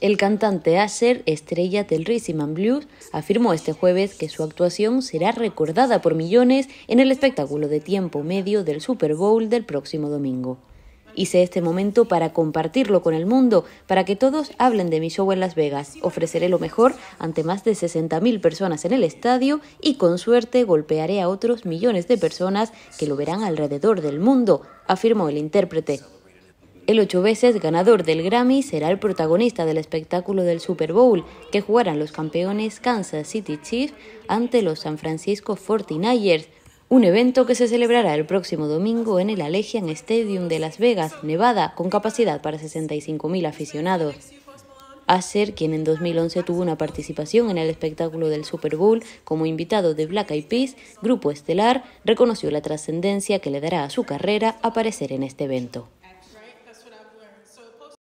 El cantante Asher, estrella del Rhythm Blues, afirmó este jueves que su actuación será recordada por millones en el espectáculo de tiempo medio del Super Bowl del próximo domingo. Hice este momento para compartirlo con el mundo, para que todos hablen de mi show en Las Vegas. Ofreceré lo mejor ante más de 60.000 personas en el estadio y con suerte golpearé a otros millones de personas que lo verán alrededor del mundo, afirmó el intérprete. El ocho veces ganador del Grammy será el protagonista del espectáculo del Super Bowl que jugarán los campeones Kansas City Chiefs ante los San Francisco 49ers, un evento que se celebrará el próximo domingo en el Allegiant Stadium de Las Vegas, Nevada, con capacidad para 65.000 aficionados. Asher, quien en 2011 tuvo una participación en el espectáculo del Super Bowl como invitado de Black Eyed Peas, grupo estelar, reconoció la trascendencia que le dará a su carrera aparecer en este evento.